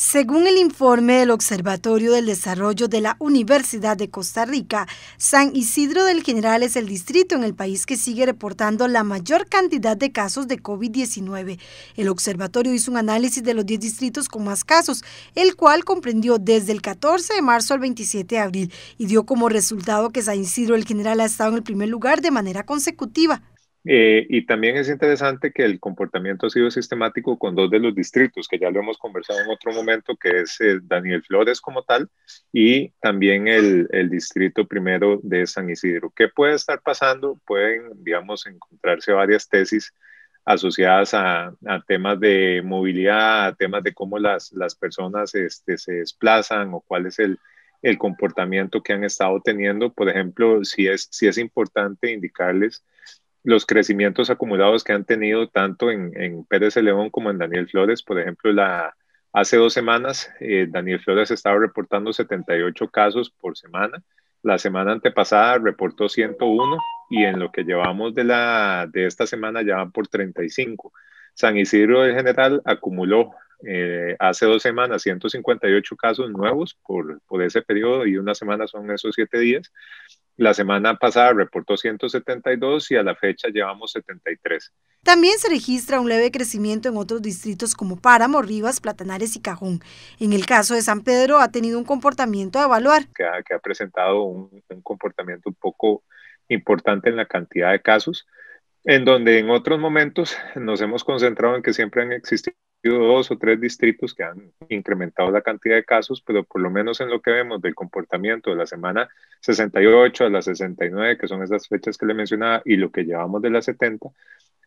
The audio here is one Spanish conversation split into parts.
Según el informe del Observatorio del Desarrollo de la Universidad de Costa Rica, San Isidro del General es el distrito en el país que sigue reportando la mayor cantidad de casos de COVID-19. El observatorio hizo un análisis de los 10 distritos con más casos, el cual comprendió desde el 14 de marzo al 27 de abril y dio como resultado que San Isidro del General ha estado en el primer lugar de manera consecutiva. Eh, y también es interesante que el comportamiento ha sido sistemático con dos de los distritos, que ya lo hemos conversado en otro momento, que es eh, Daniel Flores como tal, y también el, distrito primero de San Isidro. ¿Qué puede estar pasando? Pueden, digamos, encontrarse varias tesis asociadas a, temas de movilidad, a temas de cómo las, las personas este, se desplazan o cuál es el, el comportamiento que han estado teniendo. Por ejemplo, si es, si es importante indicarles los crecimientos acumulados que han tenido tanto en, Pérez de León como en Daniel Flores. Por ejemplo, la, hace dos semanas eh, Daniel Flores estaba reportando 78 casos por semana. La semana antepasada reportó 101 y en lo que llevamos de, la, de esta semana ya van por 35. San Isidro en General acumuló eh, hace dos semanas 158 casos nuevos por, por ese periodo y una semana son esos siete días. La semana pasada reportó 172 y a la fecha llevamos 73. También se registra un leve crecimiento en otros distritos como Páramo, Rivas, Platanares y Cajón. En el caso de San Pedro ha tenido un comportamiento a evaluar. Que ha, presentado un, un comportamiento un poco importante en la cantidad de casos en donde en otros momentos nos hemos concentrado en que siempre han existido dos o tres distritos que han incrementado la cantidad de casos, pero por lo menos en lo que vemos del comportamiento de la semana 68 a la 69, que son esas fechas que le mencionaba, y lo que llevamos de la 70,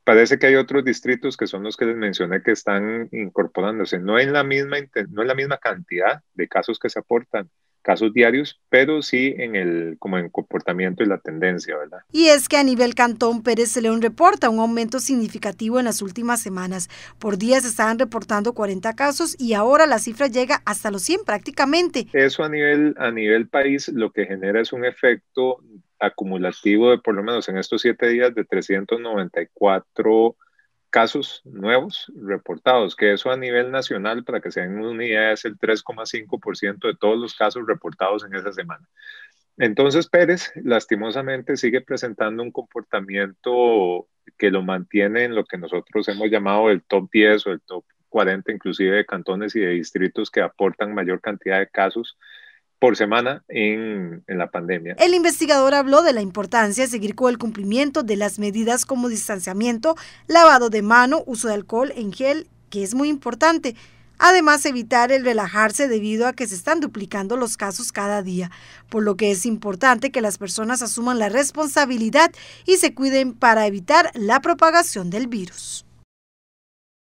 parece que hay otros distritos que son los que les mencioné que están incorporándose, no en la misma, no en la misma cantidad de casos que se aportan, casos diarios, pero sí en el como en comportamiento y la tendencia, ¿verdad? Y es que a nivel cantón Pérez León reporta un aumento significativo en las últimas semanas. Por días se estaban reportando 40 casos y ahora la cifra llega hasta los 100 prácticamente. Eso a nivel a nivel país lo que genera es un efecto acumulativo de por lo menos en estos siete días de 394 casos nuevos reportados, que eso a nivel nacional, para que se den una idea, es el 3,5% de todos los casos reportados en esa semana. Entonces Pérez, lastimosamente, sigue presentando un comportamiento que lo mantiene en lo que nosotros hemos llamado el top 10 o el top 40, inclusive de cantones y de distritos que aportan mayor cantidad de casos por semana en, en, la pandemia. El investigador habló de la importancia de seguir con el cumplimiento de las medidas como distanciamiento, lavado de mano, uso de alcohol en gel, que es muy importante. Además, evitar el relajarse debido a que se están duplicando los casos cada día, por lo que es importante que las personas asuman la responsabilidad y se cuiden para evitar la propagación del virus.